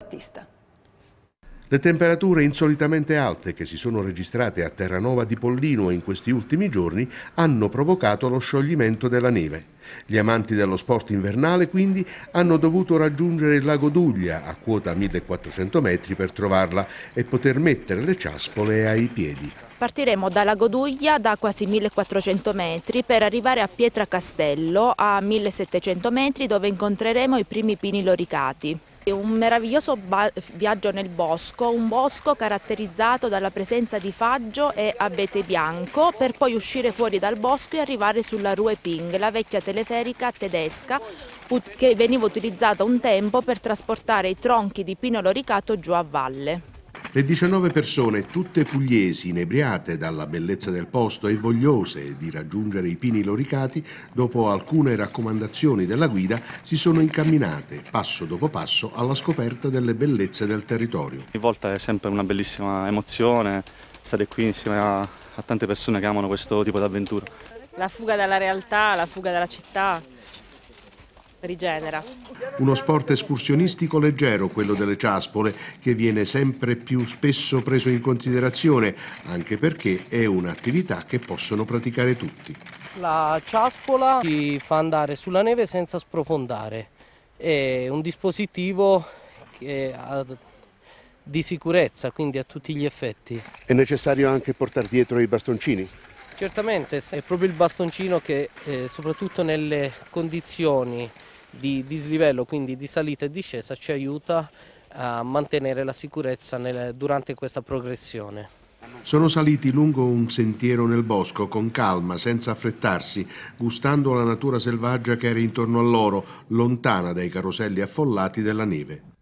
Battista. Le temperature insolitamente alte che si sono registrate a Terranova di Pollino in questi ultimi giorni hanno provocato lo scioglimento della neve. Gli amanti dello sport invernale quindi hanno dovuto raggiungere il lago Duglia a quota 1400 metri per trovarla e poter mettere le ciaspole ai piedi. Partiremo da Lago Duglia da quasi 1400 metri per arrivare a Pietra Castello a 1700 metri dove incontreremo i primi pini loricati un meraviglioso viaggio nel bosco, un bosco caratterizzato dalla presenza di faggio e abete bianco, per poi uscire fuori dal bosco e arrivare sulla Rue Ping, la vecchia televisione teleferica tedesca che veniva utilizzata un tempo per trasportare i tronchi di pino loricato giù a valle. Le 19 persone, tutte pugliesi, inebriate dalla bellezza del posto e vogliose di raggiungere i pini loricati, dopo alcune raccomandazioni della guida, si sono incamminate passo dopo passo alla scoperta delle bellezze del territorio. Ogni volta è sempre una bellissima emozione stare qui insieme a, a tante persone che amano questo tipo di avventura la fuga dalla realtà, la fuga dalla città rigenera. Uno sport escursionistico leggero, quello delle ciaspole, che viene sempre più spesso preso in considerazione, anche perché è un'attività che possono praticare tutti. La ciaspola ti fa andare sulla neve senza sprofondare, è un dispositivo di sicurezza, quindi a tutti gli effetti. È necessario anche portare dietro i bastoncini? Certamente, è proprio il bastoncino che eh, soprattutto nelle condizioni di dislivello, quindi di salita e discesa, ci aiuta a mantenere la sicurezza nel, durante questa progressione. Sono saliti lungo un sentiero nel bosco, con calma, senza affrettarsi, gustando la natura selvaggia che era intorno a loro, lontana dai caroselli affollati della neve.